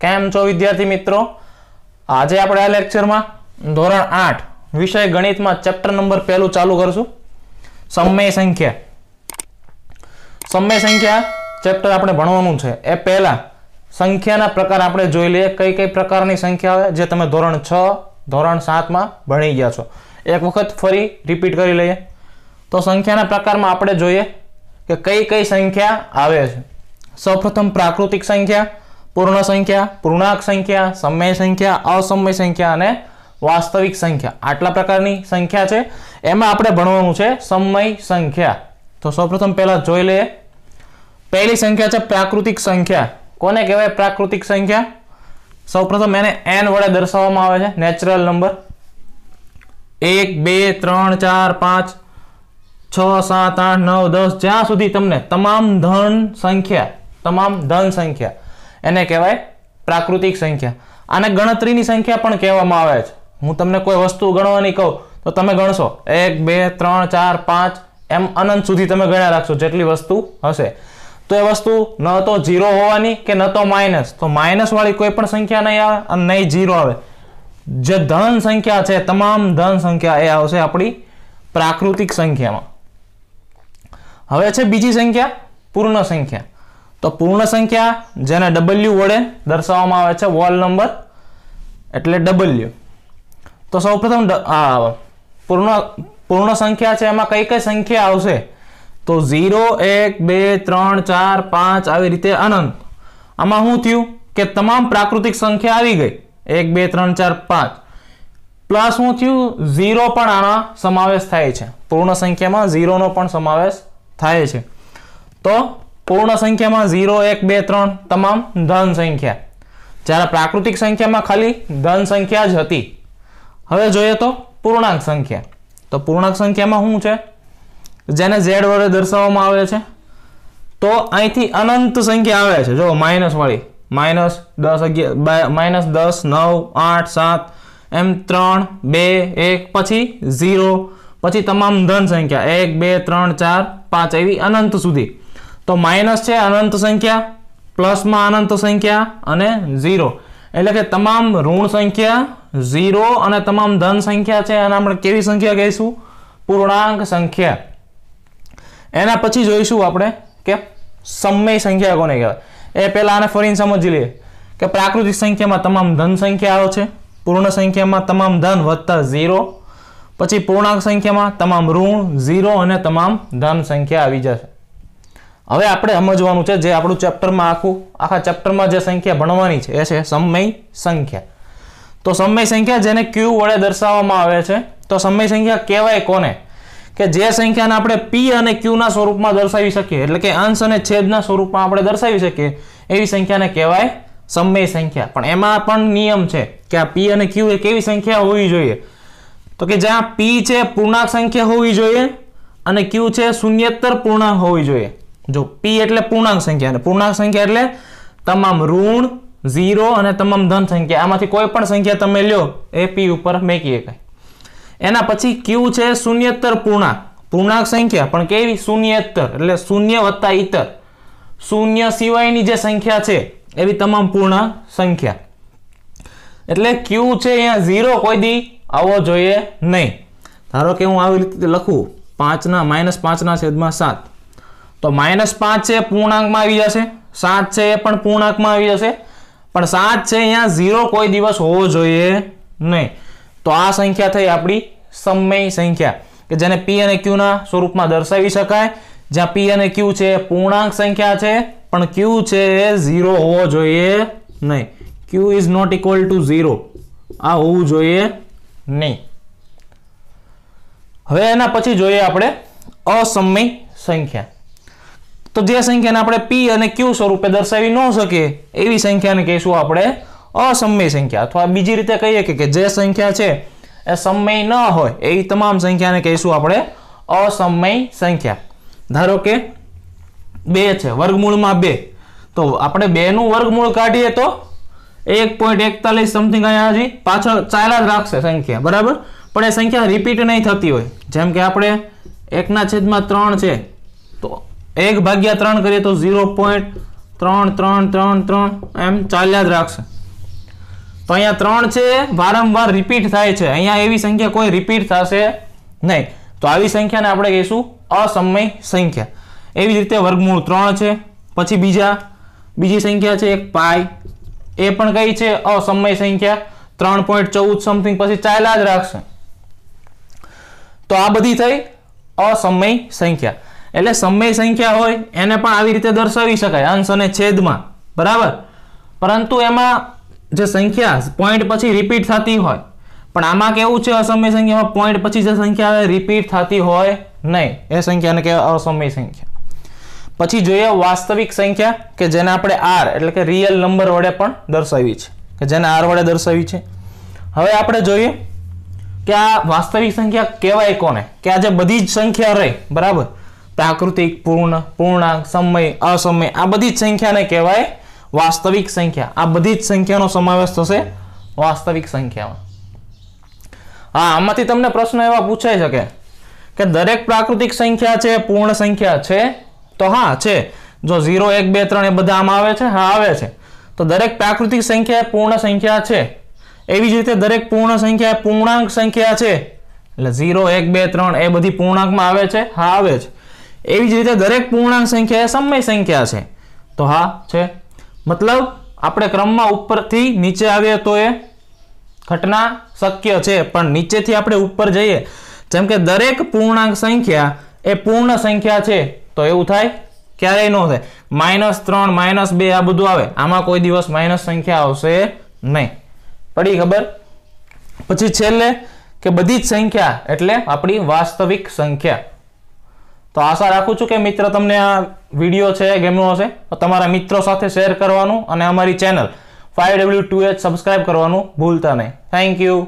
કેમ છો વિદ્યાર્થી મિત્રો આજે આપણે આ લેક્ચરમાં ધોરણ આઠ વિષય ગણિતમાં ચેપ્ટર નંબર પહેલું ચાલુ કરશું સમય સંખ્યા સમય સંખ્યા ચેપ્ટર આપણે ભણવાનું છે એ પહેલાં સંખ્યાના પ્રકાર આપણે જોઈ લઈએ કઈ કઈ પ્રકારની સંખ્યા આવે જે તમે ધોરણ છ ધોરણ સાતમાં ભણી ગયા છો એક વખત ફરી રિપીટ કરી લઈએ તો સંખ્યાના પ્રકારમાં આપણે જોઈએ કે કઈ કઈ સંખ્યા આવે છે સૌપ્રથમ પ્રાકૃતિક સંખ્યા પૂર્ણ સંખ્યા પૂર્ણાંક સંખ્યા સમય સંખ્યા અસમય સંખ્યા અને વાસ્તવિક સંખ્યા આટલા પ્રકારની સંખ્યા છે એમાં આપણે ભણવાનું છે સમય સંખ્યા તો સૌપ્રથમ પહેલાં જોઈ લઈએ પહેલી સંખ્યા છે પ્રાકૃતિક સંખ્યા કોને કહેવાય પ્રાકૃતિક સંખ્યા સૌપ્રથમ એને એન વડે દર્શાવવામાં આવે છે નેચરલ નંબર એક બે ત્રણ ચાર પાંચ છ સાત આઠ નવ દસ જ્યાં સુધી તમને તમામ ધન સંખ્યા તમામ ધન સંખ્યા એને કહેવાય પ્રાકૃતિક સંખ્યા આને ગણતરીની સંખ્યા પણ કહેવામાં આવે છે હું તમને કોઈ વસ્તુ ગણવાની કહું તો તમે ગણશો એક બે ત્રણ ચાર પાંચ એમ અનંત સુધી તમે ગણ્યા રાખશો જેટલી વસ્તુ હશે તો એ વસ્તુ ન તો ઝીરો હોવાની કે ન તો માઇનસ તો માઇનસવાળી કોઈ પણ સંખ્યા નહીં આવે અને નહીં ઝીરો આવે જે ધન સંખ્યા છે તમામ ધન સંખ્યા એ આવશે આપણી પ્રાકૃતિક સંખ્યામાં હવે છે બીજી સંખ્યા પૂર્ણ સંખ્યા તો પૂર્ણ સંખ્યા જેને ડબલ્યુ વડે દર્શાવવામાં આવે છે વોલ નંબર એટલે ડબલ્યુ તો સૌપ્રથમ પૂર્ણ પૂર્ણ સંખ્યા છે એમાં કઈ કઈ સંખ્યા આવશે તો ઝીરો એક બે ત્રણ ચાર પાંચ આવી રીતે અનંત આમાં શું થયું કે તમામ પ્રાકૃતિક સંખ્યા આવી ગઈ એક બે ત્રણ ચાર પાંચ પ્લસ શું થયું ઝીરો પણ આના સમાવેશ થાય છે પૂર્ણ સંખ્યામાં ઝીરોનો પણ સમાવેશ થાય છે તો પૂર્ણ સંખ્યામાં ઝીરો એક બે ત્રણ તમામ ધન સંખ્યા જ્યારે પ્રાકૃતિક સંખ્યામાં ખાલી ધન સંખ્યા જ હતી હવે જોઈએ તો પૂર્ણાંક સંખ્યા તો પૂર્ણાંક સંખ્યામાં શું છે જેને ઝેડ વડે દર્શાવવામાં આવે છે તો અહીંથી અનંત સંખ્યા આવે છે જો માઇનસ વાળી માઇનસ દસ અગિયાર માઇનસ દસ નવ આઠ સાત એમ ત્રણ બે એક પછી ઝીરો પછી તમામ ધન સંખ્યા એક બે ત્રણ ચાર પાંચ એવી અનંત સુધી તો માઇનસ છે અનંત સંખ્યા પ્લસમાં અનંત સંખ્યા અને ઝીરો એટલે કે તમામ ઋણ સંખ્યા ઝીરો અને તમામ ધન સંખ્યા છે અને આપણે કેવી સંખ્યા કહીશું પૂર્ણાંક સંખ્યા એના પછી જોઈશું આપણે કે સમય સંખ્યા કોને કહેવાય એ પહેલાં આને ફરીને સમજી લઈએ કે પ્રાકૃતિક સંખ્યામાં તમામ ધન સંખ્યાઓ છે પૂર્ણ સંખ્યામાં તમામ ધન વત્તા ઝીરો પછી પૂર્ણાંક સંખ્યામાં તમામ ઋણ ઝીરો અને તમામ ધન સંખ્યા આવી જશે હવે આપણે સમજવાનું છે જે આપણું ચેપ્ટરમાં આખું આખા ચેપ્ટરમાં જે સંખ્યા ભણવાની છે એ છે સમય સંખ્યા તો સમય સંખ્યા જેને ક્યુ વડે દર્શાવવામાં આવે છે તો સમય સંખ્યા કહેવાય કોને કે જે સંખ્યાને આપણે પી અને ક્યુના સ્વરૂપમાં દર્શાવી શકીએ એટલે કે અંશ અને છેદના સ્વરૂપમાં આપણે દર્શાવી શકીએ એવી સંખ્યાને કહેવાય સમય સંખ્યા પણ એમાં પણ નિયમ છે કે આ પી અને ક્યુ એ કેવી સંખ્યા હોવી જોઈએ તો કે જ્યાં પી છે પૂર્ણાંક સંખ્યા હોવી જોઈએ અને ક્યુ છે શૂન્યત્તર પૂર્ણાંક હોવી જોઈએ જો પી એટલે પૂર્ણાંક સંખ્યા અને પૂર્ણાંક સંખ્યા એટલે તમામ ઋણ ઝીરો અને તમામ ધન સંખ્યા આમાંથી કોઈ પણ સંખ્યા તમે લ્યો એ પી ઉપર મેકી શકાય એના પછી ક્યુ છે શૂન્યત્તર પૂર્ણાંક પૂર્ણાંક સંખ્યા પણ કેવી શૂન્યત્તર એટલે શૂન્ય વત્તા ઇતર શૂન્ય સિવાયની જે સંખ્યા છે એવી તમામ પૂર્ણાંક સંખ્યા એટલે ક્યુ છે અહીંયા ઝીરો કોઈ દી આવવો જોઈએ નહીં ધારો કે હું આવી રીતે લખું પાંચના માઇનસ પાંચના છેદમાં સાત તો માઇનસ પાંચ છે પૂર્ણાંકમાં આવી જશે સાત છે એ પણ પૂર્ણાંકમાં આવી જશે પણ સાત છે અહીંયા ઝીરો કોઈ દિવસ હોવો જોઈએ નહીં તો આ સંખ્યા થઈ આપણી સમય સંખ્યા કે જેને પી અને ક્યુના સ્વરૂપમાં દર્શાવી શકાય જ્યાં પી અને ક્યુ છે પૂર્ણાંક સંખ્યા છે પણ ક્યુ છે એ ઝીરો હોવો જોઈએ નહીં Q is not equal to zero આ હોવું જોઈએ નહીં હવે એના પછી જોઈએ આપણે અસમય સંખ્યા તો જે સંખ્યાને આપણે પી અને ક્યુ સ્વરૂપે દર્શાવી ન શકીએ એવી સંખ્યાને કહીશું આપણે અસમય સંખ્યા અથવા બીજી રીતે કહીએ કે જે સંખ્યા છે એ સમય ન હોય એવી તમામ સંખ્યાને કહીશું આપણે અસમય સંખ્યા ધારો કે બે છે વર્ગમૂળમાં બે તો આપણે બેનું વર્ગમૂળ કાઢીએ તો એક પોઈન્ટ એકતાલીસ સમથિંગ અહીંયા હજી પાછળ ચાલ્યા જ રાખશે સંખ્યા બરાબર પણ એ સંખ્યા રિપીટ નહીં થતી હોય જેમ કે આપણે એકના છેદમાં ત્રણ છે તો એક ભાગ્યા ત્રણ કરીએ તો ઝીરો પોઈન્ટ ત્રણ ત્રણ ત્રણ ત્રણ એમ ચાલ્યા જ રાખશે તો અહીંયા ત્રણ છે વારંવાર રિપીટ થાય છે અહીંયા એવી સંખ્યા કોઈ રિપીટ થશે નહીં તો આવી સંખ્યાને આપણે કહીશું અસમય સંખ્યા એવી રીતે વર્ગમૂળ ત્રણ છે પછી બીજા બીજી સંખ્યા છે એક પાય એ પણ કઈ છે અસમય સંખ્યા ત્રણ પોઈન્ટ ચૌદ સમથિંગ પછી ચાલ્યા જ રાખશે તો આ બધી થઈ અસમય સંખ્યા એટલે સમય સંખ્યા હોય એને પણ આવી રીતે દર્શાવી શકાય અંશ અને છેદમાં બરાબર પરંતુ એમાં જે સંખ્યા પોઈન્ટ પછી રિપીટ થતી હોય પણ આમાં કેવું છે અસમય સંખ્યામાં પોઈન્ટ પછી જે સંખ્યા આવે રિપીટ થતી હોય નહીં એ સંખ્યાને કહેવાય અસમય સંખ્યા પછી જોઈએ વાસ્તવિક સંખ્યા કે જેને આપણે આર એટલે કે રિયલ નંબર વડે પણ દર્શાવી છે કે જેને આર વડે દર્શાવી છે હવે આપણે જોઈએ કે આ વાસ્તવિક સંખ્યા કહેવાય કોને કે આ જે બધી જ સંખ્યા રહી બરાબર પ્રાકૃતિક પૂર્ણ પૂર્ણાંક સમય અસમય આ બધી જ સંખ્યાને કહેવાય વાસ્તવિક સંખ્યા આ બધી જ સંખ્યાનો સમાવેશ થશે વાસ્તવિક સંખ્યામાં હા આમાંથી તમને પ્રશ્ન એવા પૂછાઈ શકે કે દરેક પ્રાકૃતિક સંખ્યા છે પૂર્ણ સંખ્યા છે તો હા છે જો ઝીરો એક બે ત્રણ એ બધા આમાં આવે છે હા આવે છે તો દરેક પ્રાકૃતિક સંખ્યા પૂર્ણ સંખ્યા છે એવી જ રીતે દરેક પૂર્ણ સંખ્યા પૂર્ણાંક સંખ્યા છે એટલે ઝીરો એક બે ત્રણ એ બધી પૂર્ણાંકમાં આવે છે હા આવે છે એવી જ રીતે દરેક પૂર્ણાંક સંખ્યા એ સમય સંખ્યા છે તો હા છે મતલબ આપણે ક્રમમાં ઉપરથી નીચે આવીએ તો એ ઘટના શક્ય છે પણ નીચેથી આપણે ઉપર જઈએ જેમ કે દરેક પૂર્ણાંક સંખ્યા એ પૂર્ણ સંખ્યા છે તો એવું થાય ક્યારેય ન થાય માઇનસ ત્રણ માઇનસ બે આ બધું આવે આમાં કોઈ દિવસ માઇનસ સંખ્યા આવશે નહીં પડી ખબર પછી છેલ્લે કે બધી જ સંખ્યા એટલે આપણી વાસ્તવિક સંખ્યા તો આશા રાખું છું કે મિત્ર તમને આ વિડીયો છે ગેમનો હશે તો તમારા મિત્રો સાથે શેર કરવાનું અને અમારી channel five W two H subscribe કરવાનું ભૂલતા નહીં થેન્ક યુ